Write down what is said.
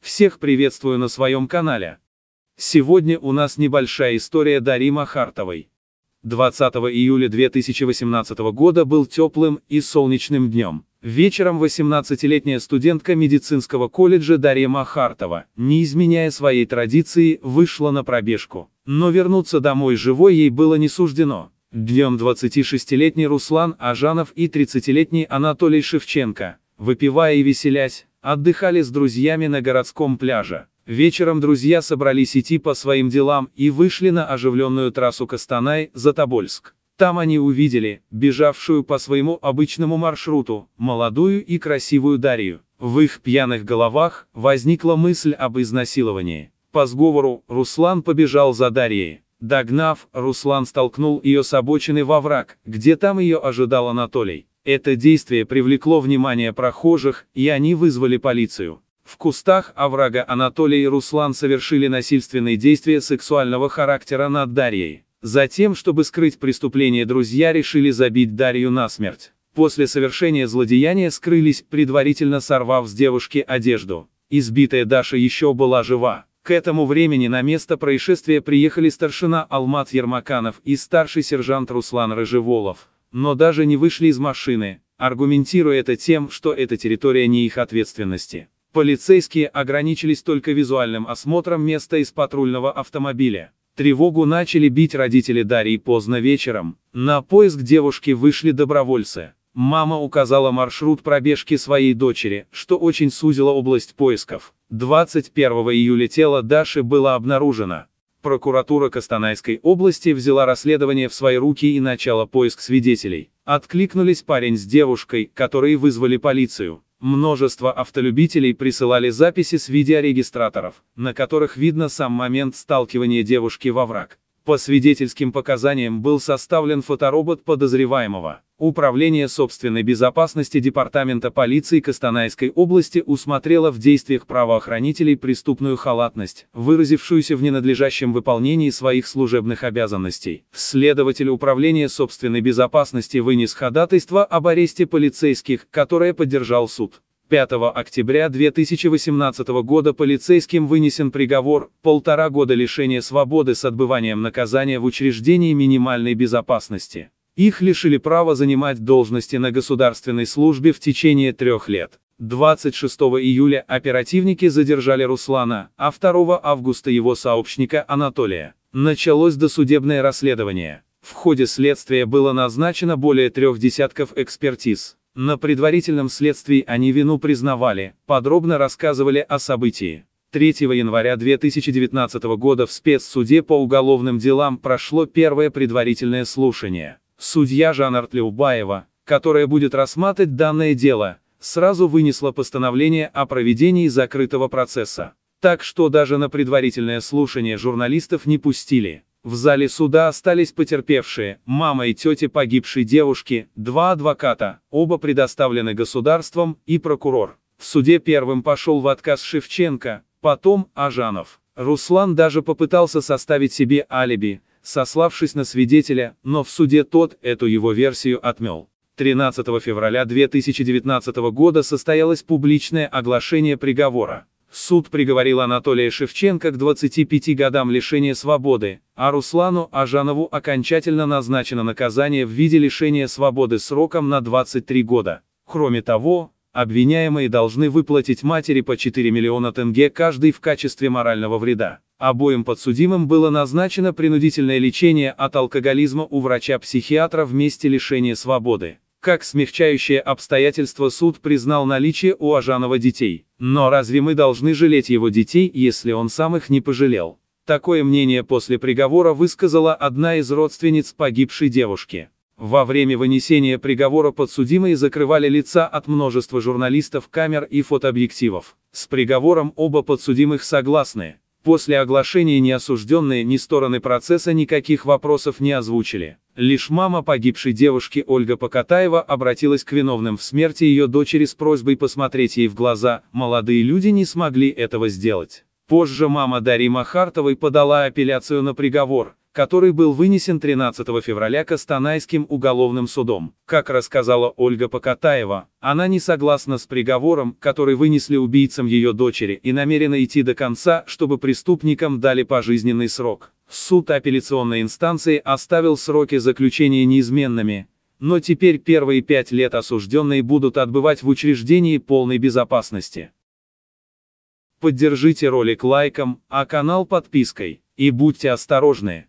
Всех приветствую на своем канале. Сегодня у нас небольшая история Дарима Хартовой. 20 июля 2018 года был теплым и солнечным днем. Вечером 18-летняя студентка медицинского колледжа Дарья Махартова, не изменяя своей традиции, вышла на пробежку. Но вернуться домой живой ей было не суждено. Днем 26-летний Руслан Ажанов и 30-летний Анатолий Шевченко, выпивая и веселясь, отдыхали с друзьями на городском пляже. Вечером друзья собрались идти по своим делам и вышли на оживленную трассу Костанай затобольск там они увидели, бежавшую по своему обычному маршруту, молодую и красивую Дарью. В их пьяных головах возникла мысль об изнасиловании. По сговору, Руслан побежал за Дарьей. Догнав, Руслан столкнул ее с обочины во враг, где там ее ожидал Анатолий. Это действие привлекло внимание прохожих, и они вызвали полицию. В кустах оврага Анатолий и Руслан совершили насильственные действия сексуального характера над Дарьей. Затем, чтобы скрыть преступление, друзья решили забить Дарью насмерть. После совершения злодеяния скрылись, предварительно сорвав с девушки одежду. Избитая Даша еще была жива. К этому времени на место происшествия приехали старшина Алмат Ермаканов и старший сержант Руслан Рыжеволов. Но даже не вышли из машины, аргументируя это тем, что эта территория не их ответственности. Полицейские ограничились только визуальным осмотром места из патрульного автомобиля. Тревогу начали бить родители Дарьи поздно вечером. На поиск девушки вышли добровольцы. Мама указала маршрут пробежки своей дочери, что очень сузило область поисков. 21 июля тело Даши было обнаружено. Прокуратура Костанайской области взяла расследование в свои руки и начала поиск свидетелей. Откликнулись парень с девушкой, которые вызвали полицию. Множество автолюбителей присылали записи с видеорегистраторов, на которых видно сам момент сталкивания девушки во враг. По свидетельским показаниям был составлен фоторобот подозреваемого. Управление собственной безопасности Департамента полиции Костанайской области усмотрело в действиях правоохранителей преступную халатность, выразившуюся в ненадлежащем выполнении своих служебных обязанностей. Следователь Управления собственной безопасности вынес ходатайство об аресте полицейских, которое поддержал суд. 5 октября 2018 года полицейским вынесен приговор полтора года лишения свободы с отбыванием наказания в учреждении минимальной безопасности. Их лишили права занимать должности на государственной службе в течение трех лет. 26 июля оперативники задержали Руслана, а 2 августа его сообщника Анатолия. Началось досудебное расследование. В ходе следствия было назначено более трех десятков экспертиз. На предварительном следствии они вину признавали, подробно рассказывали о событии. 3 января 2019 года в спецсуде по уголовным делам прошло первое предварительное слушание. Судья Жанарт Любаева, которая будет рассматривать данное дело, сразу вынесла постановление о проведении закрытого процесса. Так что даже на предварительное слушание журналистов не пустили. В зале суда остались потерпевшие, мама и тетя погибшей девушки, два адвоката, оба предоставлены государством, и прокурор. В суде первым пошел в отказ Шевченко, потом Ажанов. Руслан даже попытался составить себе алиби, сославшись на свидетеля, но в суде тот эту его версию отмел. 13 февраля 2019 года состоялось публичное оглашение приговора. Суд приговорил Анатолия Шевченко к 25 годам лишения свободы, а Руслану Ажанову окончательно назначено наказание в виде лишения свободы сроком на 23 года. Кроме того, обвиняемые должны выплатить матери по 4 миллиона тенге каждый в качестве морального вреда. Обоим подсудимым было назначено принудительное лечение от алкоголизма у врача-психиатра вместе лишения свободы. Как смягчающее обстоятельство суд признал наличие у Ажанова детей. Но разве мы должны жалеть его детей, если он сам их не пожалел? Такое мнение после приговора высказала одна из родственниц погибшей девушки. Во время вынесения приговора подсудимые закрывали лица от множества журналистов, камер и фотообъективов. С приговором оба подсудимых согласны. После оглашения ни осужденные, ни стороны процесса никаких вопросов не озвучили. Лишь мама погибшей девушки Ольга Покатаева обратилась к виновным в смерти ее дочери с просьбой посмотреть ей в глаза, молодые люди не смогли этого сделать. Позже мама Дарьи Махартовой подала апелляцию на приговор, который был вынесен 13 февраля Кастанайским уголовным судом. Как рассказала Ольга Покатаева, она не согласна с приговором, который вынесли убийцам ее дочери и намерена идти до конца, чтобы преступникам дали пожизненный срок. Суд апелляционной инстанции оставил сроки заключения неизменными, но теперь первые пять лет осужденные будут отбывать в учреждении полной безопасности. Поддержите ролик лайком, а канал подпиской, и будьте осторожны.